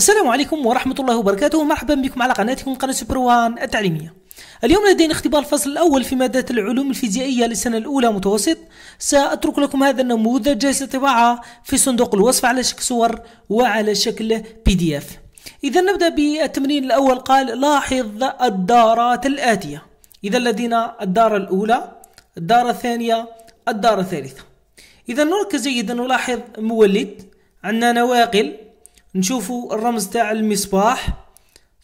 السلام عليكم ورحمة الله وبركاته مرحبا بكم على قناتكم قناة سوبر وان التعليمية اليوم لدينا اختبار الفصل الأول في مادة العلوم الفيزيائية للسنة الأولى متوسط سأترك لكم هذا النموذج جاهز للطباعة في صندوق الوصف على شكل صور وعلى شكل بي دي اف إذا نبدأ بالتمرين الأول قال لاحظ الدارات الآتية إذا لدينا الدارة الأولى الدارة الثانية الدارة الثالثة إذا نركز جيدا نلاحظ مولد عندنا نواقل نشوفوا الرمز تاع المصباح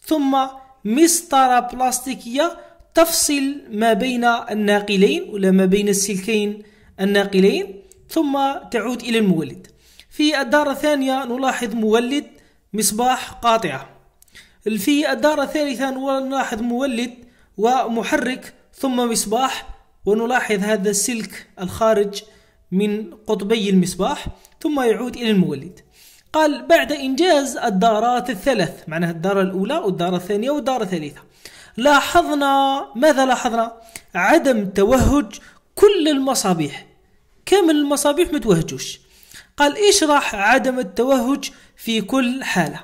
ثم مسطرة بلاستيكية تفصل ما بين الناقلين ولا ما بين السلكين الناقلين ثم تعود إلى المولد في الدارة الثانية نلاحظ مولد مصباح قاطعة في الدارة الثالثة نلاحظ مولد ومحرك ثم مصباح ونلاحظ هذا السلك الخارج من قطبي المصباح ثم يعود إلى المولد قال بعد إنجاز الدارات الثلاث معناها الدارة الأولى والدارة الثانية والدارة الثالثة لاحظنا ماذا لاحظنا عدم توهج كل المصابيح كامل المصابيح متوهجوش قال اشرح عدم التوهج في كل حالة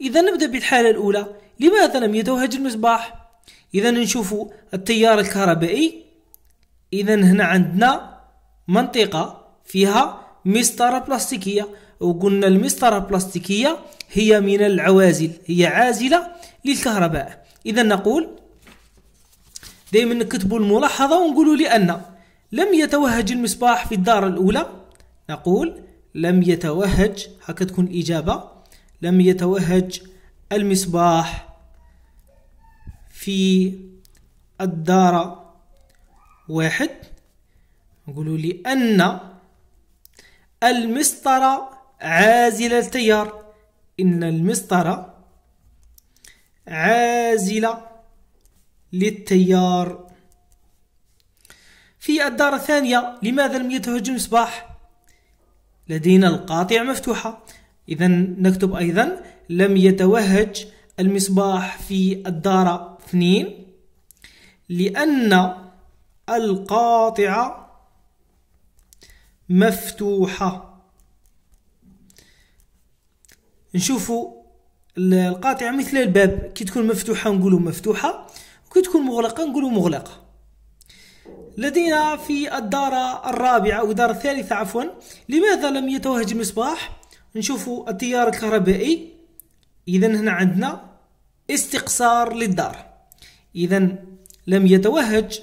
إذا نبدأ بالحالة الأولى لماذا لم يتوهج المصباح إذا نشوف التيار الكهربائي إذا هنا عندنا منطقة فيها مسطرة بلاستيكية وقلنا المسطرة البلاستيكية هي من العوازل هي عازلة للكهرباء إذا نقول دائما نكتبوا الملاحظة ونقولوا لأن لم يتوهج المصباح في الدار الأولى نقول لم يتوهج هكا تكون الإجابة لم يتوهج المصباح في الدار واحد نقولوا لأن المسطرة عازلة التيار إن المسطرة عازلة للتيار في الدار الثانية لماذا لم يتهج المصباح؟ لدينا القاطع مفتوحة إذا نكتب أيضا لم يتوهج المصباح في الدار اثنين لأن القاطعة مفتوحة نشوفوا القاطعه مثل الباب كي تكون مفتوحه نقولوا مفتوحه وكي تكون مغلقه نقولوا مغلقه لدينا في الدارة الرابعة أو الدارة الثالثة عفوا لماذا لم يتوهج المصباح؟ نشوفوا التيار الكهربائي إذا هنا عندنا استقصار للدار إذا لم يتوهج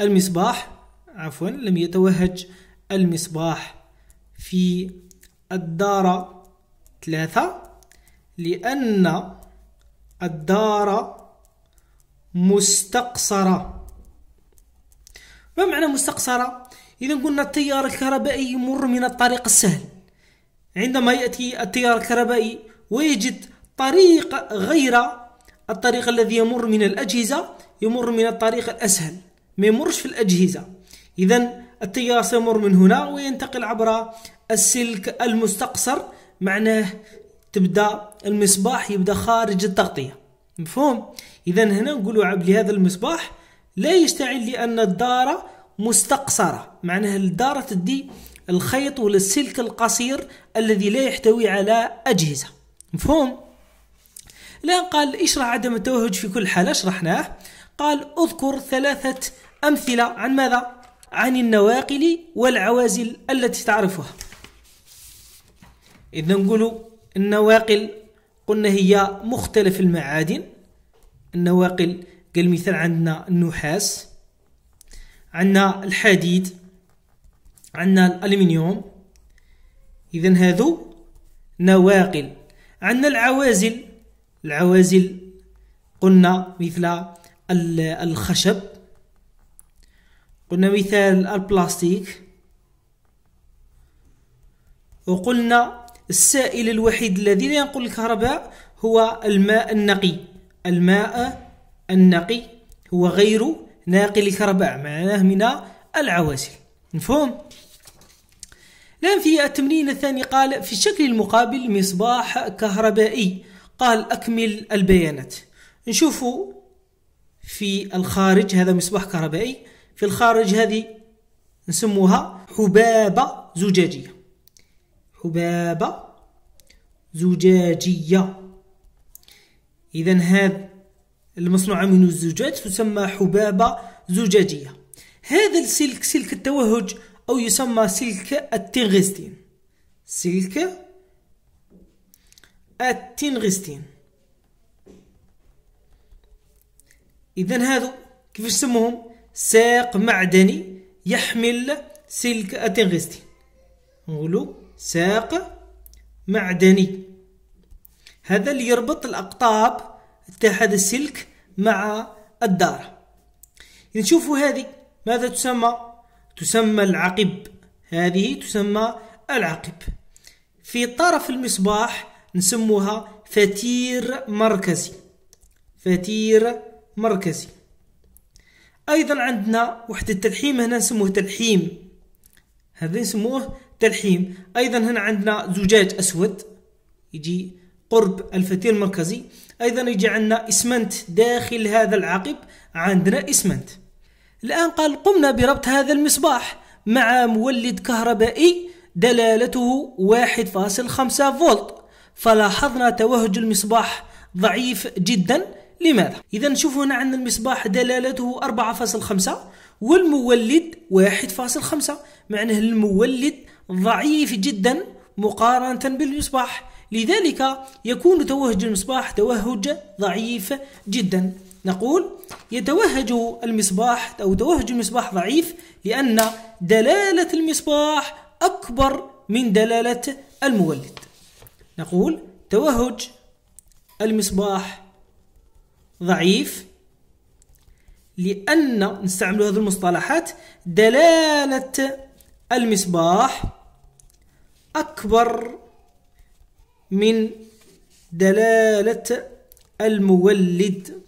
المصباح عفوا لم يتوهج المصباح في الدار ثلاثة لأن الدار مستقصرة ما معنى مستقصرة؟ إذا قلنا التيار الكهربائي يمر من الطريق السهل عندما يأتي التيار الكهربائي ويجد طريق غير الطريق الذي يمر من الأجهزة يمر من الطريق الأسهل ما يمرش في الأجهزة إذا التيار سيمر من هنا وينتقل عبر السلك المستقصر معناه تبدا المصباح يبدا خارج التغطيه مفهوم اذا هنا نقولوا عبد لهذا المصباح لا يشتعل لان الداره مستقصره معناه الداره تدي الخيط ولا السلك القصير الذي لا يحتوي على اجهزه مفهوم الان قال اشرح عدم التوهج في كل حاله شرحناه قال اذكر ثلاثه امثله عن ماذا عن النواقل والعوازل التي تعرفها إذا نقولوا النواقل قلنا هي مختلف المعادن النواقل قال مثال عندنا النحاس عندنا الحديد عندنا الألمنيوم إذا هذو نواقل عندنا العوازل العوازل قلنا مثل الخشب قلنا مثال البلاستيك وقلنا السائل الوحيد الذي لا ينقل الكهرباء هو الماء النقي الماء النقي هو غير ناقل الكهرباء معناه من العواسل مفهوم الآن في التمرين الثاني قال في الشكل المقابل مصباح كهربائي قال أكمل البيانات نشوفوا في الخارج هذا مصباح كهربائي في الخارج هذه نسموها حبابة زجاجية حبابة زجاجية إذا هذا المصنوعة من الزجاج تسمى حبابة زجاجية هذا السلك سلك التوهج أو يسمى سلك التنغستين سلك التنغستين إذا هذا كيفاش يسموهم ساق معدني يحمل سلك التنغستين نقولوا ساق معدني هذا اللي يربط الأقطاب تاع هذا السلك مع الدار نشوفوا هذه ماذا تسمى تسمى العقب هذه تسمى العقب في طرف المصباح نسموها فتير مركزي فتير مركزي ايضا عندنا وحده التلحيم هنا نسموه تلحيم هذا نسموه تلحيم ايضا هنا عندنا زجاج اسود يجي قرب الفتيل المركزي ايضا يجي عندنا اسمنت داخل هذا العقب عندنا اسمنت الان قال قمنا بربط هذا المصباح مع مولد كهربائي دلالته 1.5 فولت فلاحظنا توهج المصباح ضعيف جدا لماذا؟ إذا شوفوا هنا عندنا المصباح دلالته 4.5 والمولد 1.5 معناه المولد ضعيف جدا مقارنة بالمصباح لذلك يكون توهج المصباح توهج ضعيف جدا نقول يتوهج المصباح أو توهج المصباح ضعيف لأن دلالة المصباح أكبر من دلالة المولد نقول توهج المصباح ضعيف لأن نستعمل هذه المصطلحات دلالة المصباح أكبر من دلالة المولد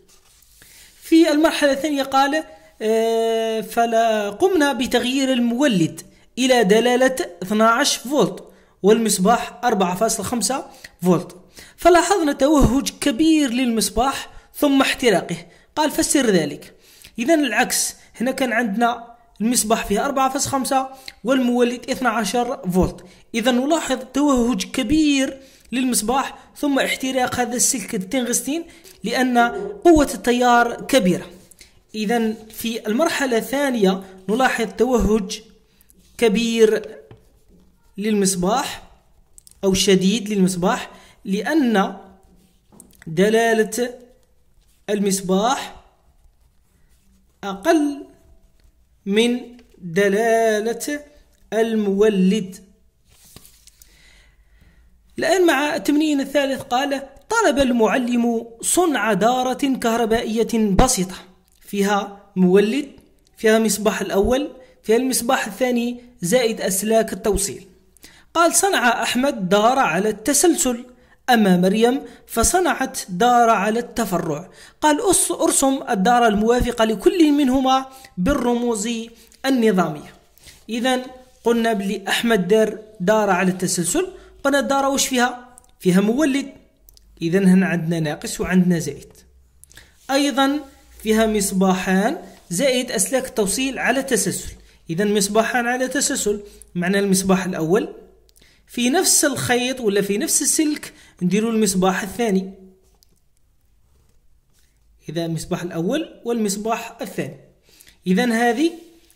في المرحلة الثانية قال آه، فلا قمنا بتغيير المولد إلى دلالة 12 فولت والمصباح 4.5 فولت فلاحظنا توهج كبير للمصباح ثم احتراقه قال فسر ذلك إذا العكس هنا كان عندنا المصباح فيه 4 فاس 5 والمولد 12 فولت إذا نلاحظ توهج كبير للمصباح ثم احتراق هذا السلك التنغستين لأن قوة التيار كبيرة إذا في المرحلة الثانية نلاحظ توهج كبير للمصباح أو شديد للمصباح لأن دلالة المصباح أقل من دلالة المولد الآن مع التمرين الثالث قال طلب المعلم صنع دارة كهربائية بسيطة فيها مولد فيها مصباح الأول فيها المصباح الثاني زائد أسلاك التوصيل قال صنع أحمد دار على التسلسل أما مريم فصنعت دار على التفرع قال أرسم الدار الموافقة لكل منهما بالرموز النظامية إذا قلنا بلي أحمد دار دار على التسلسل قلنا الدار وش فيها فيها مولد إذا هنا عندنا ناقص وعندنا زائد أيضا فيها مصباحان زائد أسلاك التوصيل على التسلسل إذا مصباحان على تسلسل معنى المصباح الأول في نفس الخيط ولا في نفس السلك نديرو المصباح الثاني إذا المصباح الأول والمصباح الثاني إذا هذه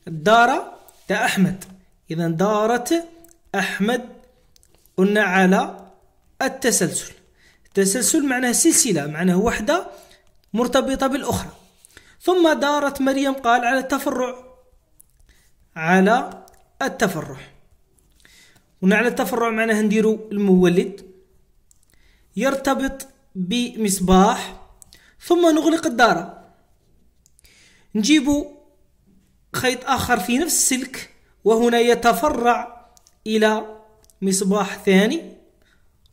الدارة تاع أحمد إذا دارت أحمد قلنا على التسلسل التسلسل معناه سلسلة معناه وحدة مرتبطة بالأخرى ثم دارت مريم قال على التفرع على التفرع ونعلى التفرع معناها نديرو المولد يرتبط بمصباح ثم نغلق الدارة نجيب خيط آخر في نفس السلك وهنا يتفرع إلى مصباح ثاني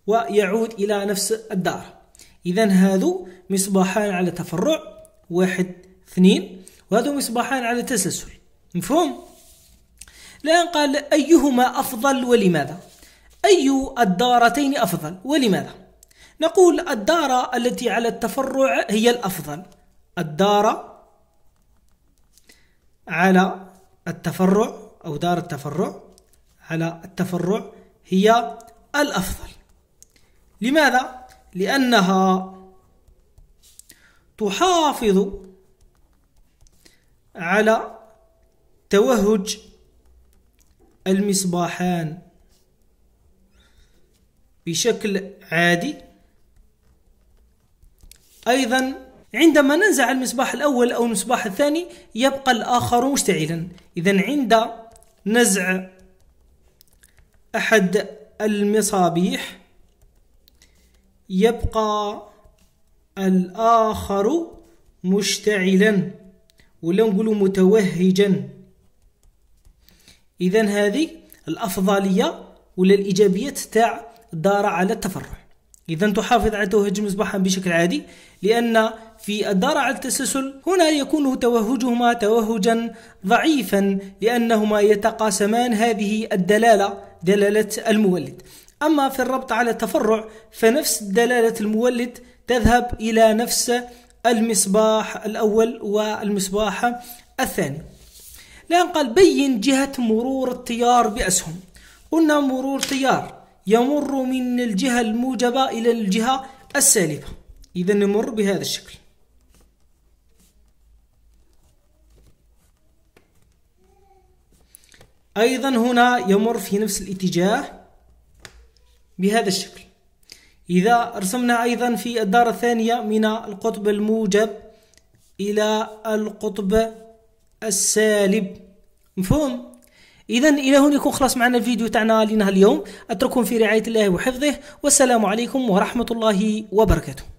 ويعود إلى نفس الدارة إذا هذو مصباحان على تفرع واحد اثنين وهذو مصباحان على تسلسل مفهوم؟ لأن قال أيهما أفضل ولماذا أي الدارتين أفضل ولماذا نقول الدارة التي على التفرع هي الأفضل الدارة على التفرع أو دار التفرع على التفرع هي الأفضل لماذا؟ لأنها تحافظ على توهج المصباحان بشكل عادي أيضا عندما ننزع المصباح الأول أو المصباح الثاني يبقى الآخر مشتعلا إذا عند نزع أحد المصابيح يبقى الآخر مشتعلا ولا نقول متوهجا إذا هذه الأفضلية ولا الإيجابيات تاع الدارة على التفرع إذا تحافظ على توهج مصباحا بشكل عادي لأن في الدارة على التسلسل هنا يكون توهجهما توهجا ضعيفا لأنهما يتقاسمان هذه الدلالة دلالة المولد أما في الربط على التفرع فنفس دلالة المولد تذهب إلى نفس المصباح الأول والمصباح الثاني لأن قال بين جهة مرور التيار بأسهم قلنا مرور تيار يمر من الجهة الموجبة إلى الجهة السالبة إذا نمر بهذا الشكل أيضا هنا يمر في نفس الاتجاه بهذا الشكل إذا رسمنا أيضا في الدارة الثانية من القطب الموجب إلى القطب السالب مفهوم إذا إلى هنا يكون خلاص معنا الفيديو تاعنا لنا اليوم أترككم في رعاية الله وحفظه والسلام عليكم ورحمة الله وبركاته